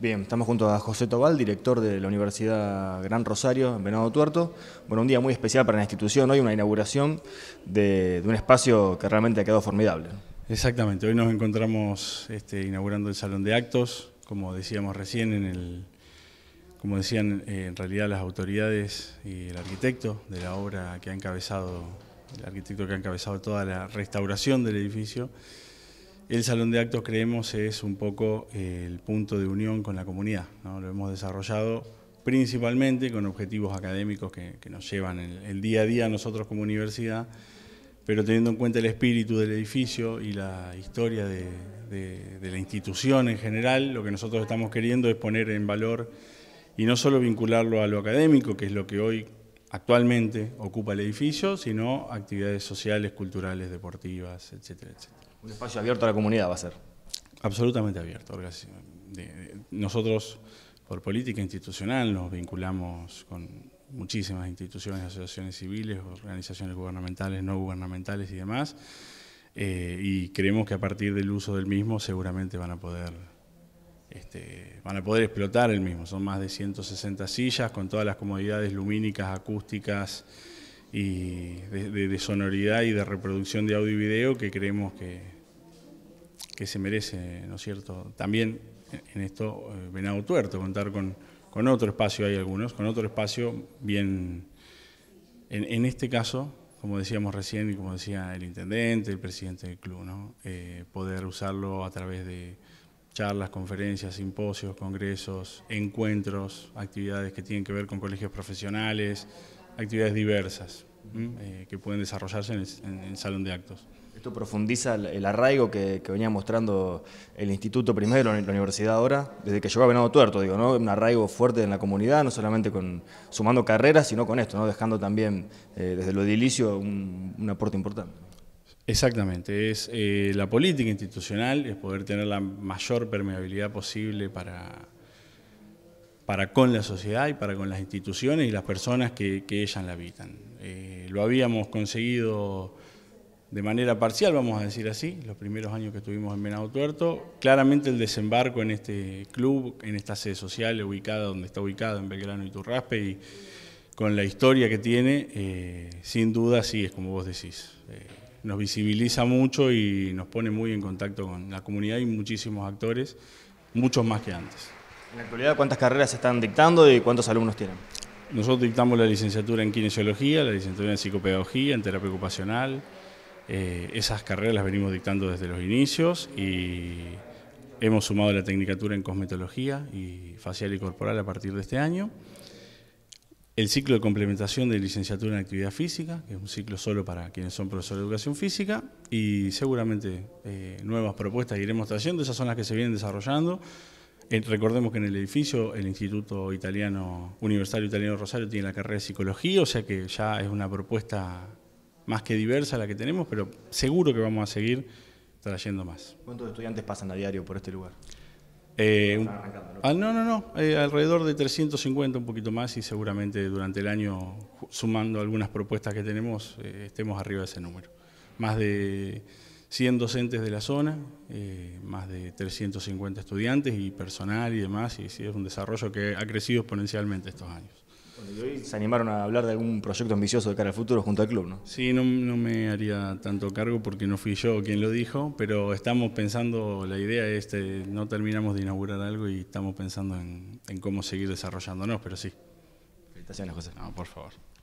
Bien, estamos junto a José Tobal, director de la Universidad Gran Rosario en Venado Tuerto. Bueno, un día muy especial para la institución, hoy una inauguración de, un espacio que realmente ha quedado formidable. Exactamente, hoy nos encontramos este, inaugurando el Salón de Actos, como decíamos recién, en el, como decían eh, en realidad las autoridades y el arquitecto de la obra que ha encabezado, el arquitecto que ha encabezado toda la restauración del edificio. El Salón de Actos creemos es un poco eh, el punto de unión con la comunidad. Lo hemos desarrollado principalmente con objetivos académicos que, nos llevan el, día a día nosotros como universidad, pero teniendo en cuenta el espíritu del edificio y la historia de, de la institución en general, lo que nosotros estamos queriendo es poner en valor y no solo vincularlo a lo académico, que es lo que hoy actualmente ocupa el edificio, sino actividades sociales, culturales, deportivas, etcétera, etcétera. Un espacio abierto a la comunidad va a ser. Absolutamente abierto. Nosotros, por política institucional, nos vinculamos con muchísimas instituciones, asociaciones civiles, organizaciones gubernamentales, no gubernamentales y demás, eh, y creemos que a partir del uso del mismo seguramente van a poder este, van a poder explotar el mismo. Son más de 160 sillas con todas las comodidades lumínicas, acústicas y de, sonoridad y de reproducción de audio y video que creemos que, que se merece, ¿no es cierto? También en esto, eh, Venado Tuerto, contar con, otro espacio, hay algunos, con otro espacio bien, en, este caso, como decíamos recién y como decía el intendente, el presidente del club, ¿no? Eh, poder usarlo a través de charlas, conferencias, simposios, congresos, encuentros, actividades que tienen que ver con colegios profesionales, actividades diversas eh, que pueden desarrollarse en el, salón de actos. Esto profundiza el, arraigo que, venía mostrando el instituto primero, la universidad ahora, desde que llegó a Venado Tuerto, digo, ¿no? Un arraigo fuerte en la comunidad, no solamente con sumando carreras, sino con esto, ¿no? Dejando también eh, desde lo edilicio un aporte importante. Exactamente, es eh, la política institucional, es poder tener la mayor permeabilidad posible para, para con la sociedad y para con las instituciones y las personas que, ellas la habitan. Eh, lo habíamos conseguido de manera parcial, vamos a decir así, los primeros años que estuvimos en Venado Tuerto. Claramente el desembarco en este club, en esta sede social ubicada donde está ubicado, en Belgrano y Turraspe, y con la historia que tiene, eh, sin duda sí es como vos decís nos visibiliza mucho y nos pone muy en contacto con la comunidad y muchísimos actores, muchos más que antes. En la actualidad, ¿cuántas carreras se están dictando y cuántos alumnos tienen? Nosotros dictamos la licenciatura en kinesiología, la licenciatura en psicopedagogía, en terapia ocupacional. Eh, esas carreras las venimos dictando desde los inicios y hemos sumado la tecnicatura en cosmetología y facial y corporal a partir de este año el ciclo de complementación de licenciatura en actividad física, que es un ciclo solo para quienes son profesores de educación física, y seguramente eh, nuevas propuestas iremos trayendo, esas son las que se vienen desarrollando. Eh, recordemos que en el edificio el Instituto Italiano Universitario Italiano Rosario tiene la carrera de psicología, o sea que ya es una propuesta más que diversa la que tenemos, pero seguro que vamos a seguir trayendo más. ¿Cuántos estudiantes pasan a diario por este lugar? Eh, ah, no, no, no, eh, alrededor de 350, un poquito más, y seguramente durante el año, sumando algunas propuestas que tenemos, eh, estemos arriba de ese número. Más de 100 docentes de la zona, más de 350 estudiantes y personal y demás, y sí, es un desarrollo que ha crecido exponencialmente estos años se animaron a hablar de algún proyecto ambicioso de cara al futuro junto al club, ¿no? Sí, no, me haría tanto cargo porque no fui yo quien lo dijo, pero estamos pensando, la idea es, este, no terminamos de inaugurar algo y estamos pensando en, en cómo seguir desarrollándonos, pero sí. Felicitaciones, José. No, por favor.